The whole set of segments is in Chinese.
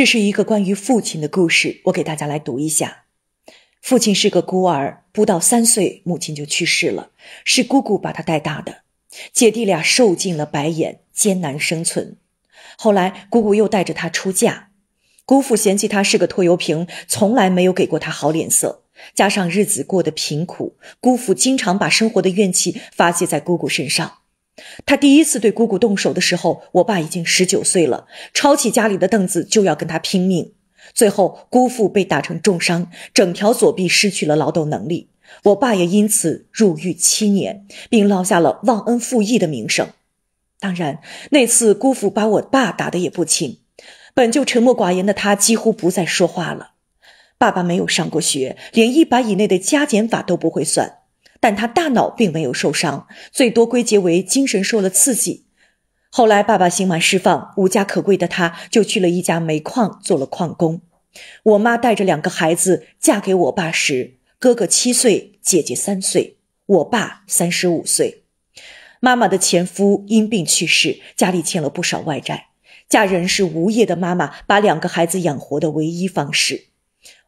这是一个关于父亲的故事，我给大家来读一下。父亲是个孤儿，不到三岁，母亲就去世了，是姑姑把他带大的。姐弟俩受尽了白眼，艰难生存。后来姑姑又带着他出嫁，姑父嫌弃他是个拖油瓶，从来没有给过他好脸色。加上日子过得贫苦，姑父经常把生活的怨气发泄在姑姑身上。他第一次对姑姑动手的时候，我爸已经十九岁了，抄起家里的凳子就要跟他拼命。最后，姑父被打成重伤，整条左臂失去了劳动能力。我爸也因此入狱七年，并落下了忘恩负义的名声。当然，那次姑父把我爸打的也不轻。本就沉默寡言的他，几乎不再说话了。爸爸没有上过学，连一百以内的加减法都不会算。但他大脑并没有受伤，最多归结为精神受了刺激。后来，爸爸刑满释放，无家可归的他，就去了一家煤矿做了矿工。我妈带着两个孩子嫁给我爸时，哥哥七岁，姐姐三岁，我爸三十五岁。妈妈的前夫因病去世，家里欠了不少外债。嫁人是无业的妈妈把两个孩子养活的唯一方式。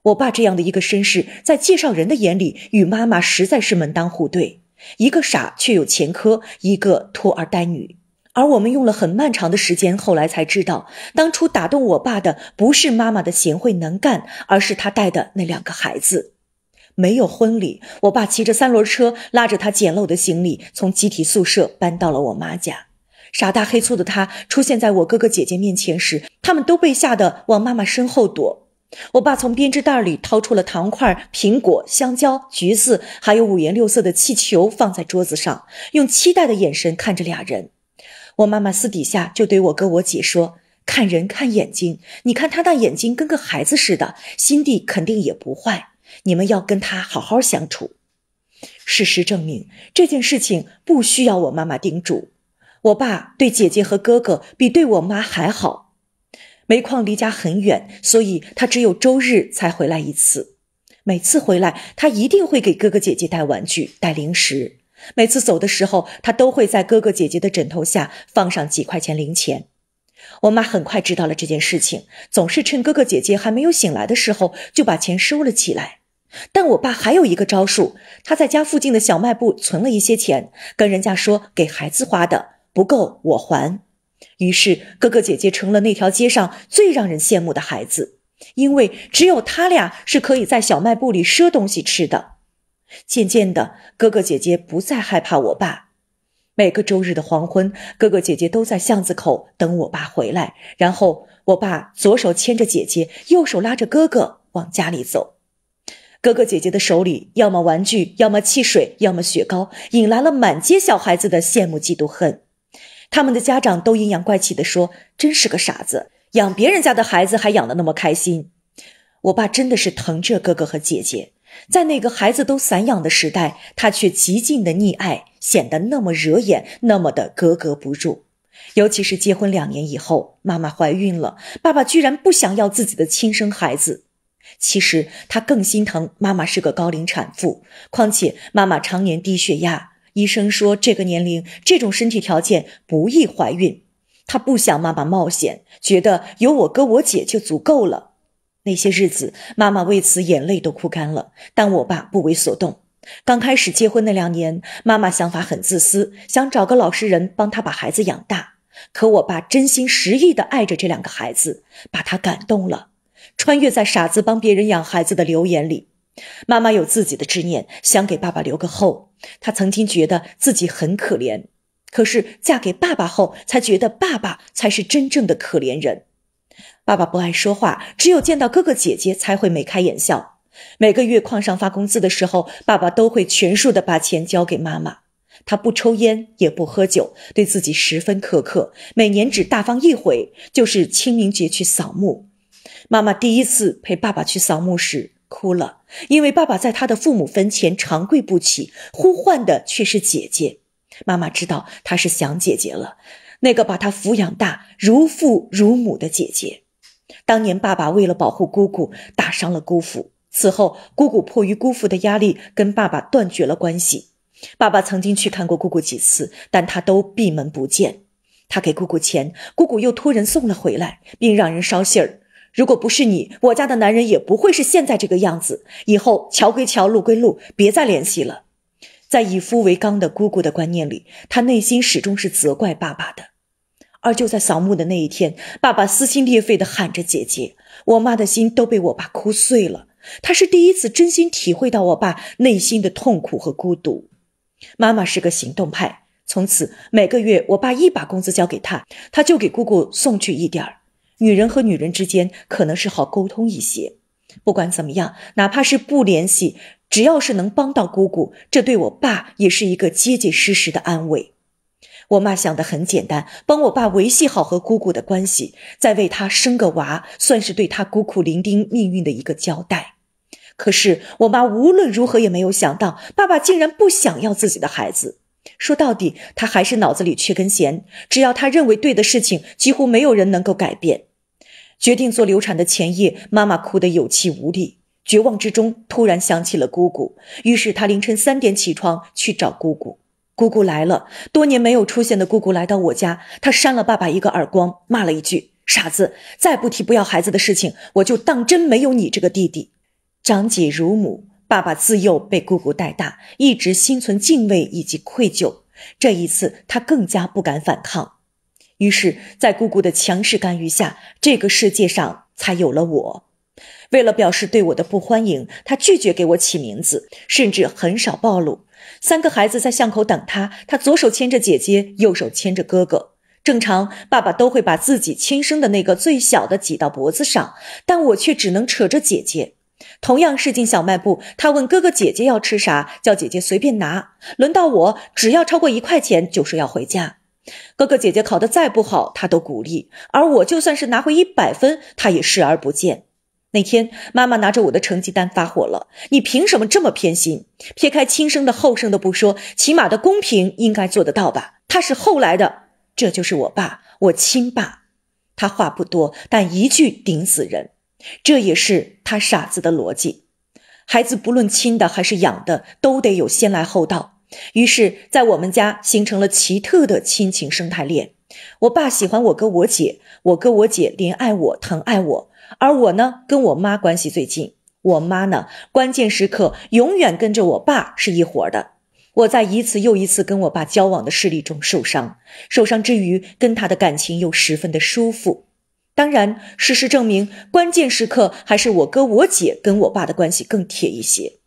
我爸这样的一个绅士，在介绍人的眼里，与妈妈实在是门当户对。一个傻却有前科，一个拖儿带女。而我们用了很漫长的时间，后来才知道，当初打动我爸的不是妈妈的贤惠能干，而是他带的那两个孩子。没有婚礼，我爸骑着三轮车，拉着他简陋的行李，从集体宿舍搬到了我妈家。傻大黑粗的他出现在我哥哥姐姐面前时，他们都被吓得往妈妈身后躲。我爸从编织袋里掏出了糖块、苹果、香蕉、橘子，还有五颜六色的气球，放在桌子上，用期待的眼神看着俩人。我妈妈私底下就对我哥我姐说：“看人看眼睛，你看他那眼睛跟个孩子似的，心地肯定也不坏，你们要跟他好好相处。”事实证明，这件事情不需要我妈妈叮嘱。我爸对姐姐和哥哥比对我妈还好。煤矿离家很远，所以他只有周日才回来一次。每次回来，他一定会给哥哥姐姐带玩具、带零食。每次走的时候，他都会在哥哥姐姐的枕头下放上几块钱零钱。我妈很快知道了这件事情，总是趁哥哥姐姐还没有醒来的时候就把钱收了起来。但我爸还有一个招数，他在家附近的小卖部存了一些钱，跟人家说给孩子花的不够，我还。于是，哥哥姐姐成了那条街上最让人羡慕的孩子，因为只有他俩是可以在小卖部里赊东西吃的。渐渐的，哥哥姐姐不再害怕我爸。每个周日的黄昏，哥哥姐姐都在巷子口等我爸回来，然后我爸左手牵着姐姐，右手拉着哥哥往家里走。哥哥姐姐的手里要么玩具，要么汽水，要么雪糕，引来了满街小孩子的羡慕、嫉妒、恨。他们的家长都阴阳怪气的说：“真是个傻子，养别人家的孩子还养的那么开心。”我爸真的是疼着哥哥和姐姐，在那个孩子都散养的时代，他却极尽的溺爱，显得那么惹眼，那么的格格不入。尤其是结婚两年以后，妈妈怀孕了，爸爸居然不想要自己的亲生孩子。其实他更心疼妈妈是个高龄产妇，况且妈妈常年低血压。医生说，这个年龄、这种身体条件不易怀孕。她不想妈妈冒险，觉得有我哥我姐就足够了。那些日子，妈妈为此眼泪都哭干了。但我爸不为所动。刚开始结婚那两年，妈妈想法很自私，想找个老实人帮她把孩子养大。可我爸真心实意地爱着这两个孩子，把她感动了。穿越在傻子帮别人养孩子的留言里，妈妈有自己的执念，想给爸爸留个后。她曾经觉得自己很可怜，可是嫁给爸爸后，才觉得爸爸才是真正的可怜人。爸爸不爱说话，只有见到哥哥姐姐才会眉开眼笑。每个月矿上发工资的时候，爸爸都会全数的把钱交给妈妈。他不抽烟，也不喝酒，对自己十分苛刻。每年只大方一回，就是清明节去扫墓。妈妈第一次陪爸爸去扫墓时。哭了，因为爸爸在他的父母坟前长跪不起，呼唤的却是姐姐。妈妈知道他是想姐姐了，那个把他抚养大如父如母的姐姐。当年爸爸为了保护姑姑，打伤了姑父。此后，姑姑迫于姑父的压力，跟爸爸断绝了关系。爸爸曾经去看过姑姑几次，但她都闭门不见。他给姑姑钱，姑姑又托人送了回来，并让人捎信儿。如果不是你，我家的男人也不会是现在这个样子。以后桥归桥，路归路，别再联系了。在以夫为纲的姑姑的观念里，她内心始终是责怪爸爸的。而就在扫墓的那一天，爸爸撕心裂肺地喊着姐姐，我妈的心都被我爸哭碎了。她是第一次真心体会到我爸内心的痛苦和孤独。妈妈是个行动派，从此每个月，我爸一把工资交给她，她就给姑姑送去一点儿。女人和女人之间可能是好沟通一些。不管怎么样，哪怕是不联系，只要是能帮到姑姑，这对我爸也是一个结结实实的安慰。我妈想的很简单，帮我爸维系好和姑姑的关系，再为他生个娃，算是对他孤苦伶仃命运的一个交代。可是我妈无论如何也没有想到，爸爸竟然不想要自己的孩子。说到底，他还是脑子里缺根弦，只要他认为对的事情，几乎没有人能够改变。决定做流产的前夜，妈妈哭得有气无力，绝望之中突然想起了姑姑，于是她凌晨三点起床去找姑姑。姑姑来了，多年没有出现的姑姑来到我家，她扇了爸爸一个耳光，骂了一句：“傻子，再不提不要孩子的事情，我就当真没有你这个弟弟。”长姐如母，爸爸自幼被姑姑带大，一直心存敬畏以及愧疚，这一次他更加不敢反抗。于是，在姑姑的强势干预下，这个世界上才有了我。为了表示对我的不欢迎，他拒绝给我起名字，甚至很少暴露。三个孩子在巷口等他，他左手牵着姐姐，右手牵着哥哥。正常，爸爸都会把自己亲生的那个最小的挤到脖子上，但我却只能扯着姐姐。同样是进小卖部，他问哥哥姐姐要吃啥，叫姐姐随便拿。轮到我，只要超过一块钱，就说要回家。哥哥姐姐考得再不好，他都鼓励；而我就算是拿回一百分，他也视而不见。那天，妈妈拿着我的成绩单发火了：“你凭什么这么偏心？撇开亲生的后生的不说，起码的公平应该做得到吧？”他是后来的，这就是我爸，我亲爸。他话不多，但一句顶死人。这也是他傻子的逻辑：孩子不论亲的还是养的，都得有先来后到。于是，在我们家形成了奇特的亲情生态链。我爸喜欢我哥、我姐，我哥、我姐怜爱我、疼爱我，而我呢，跟我妈关系最近。我妈呢，关键时刻永远跟着我爸是一伙的。我在一次又一次跟我爸交往的事例中受伤，受伤之余，跟他的感情又十分的舒服。当然，事实证明，关键时刻还是我哥、我姐跟我爸的关系更铁一些。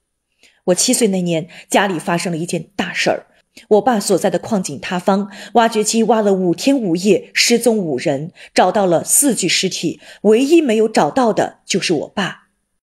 我七岁那年，家里发生了一件大事儿，我爸所在的矿井塌方，挖掘机挖了五天五夜，失踪五人，找到了四具尸体，唯一没有找到的就是我爸。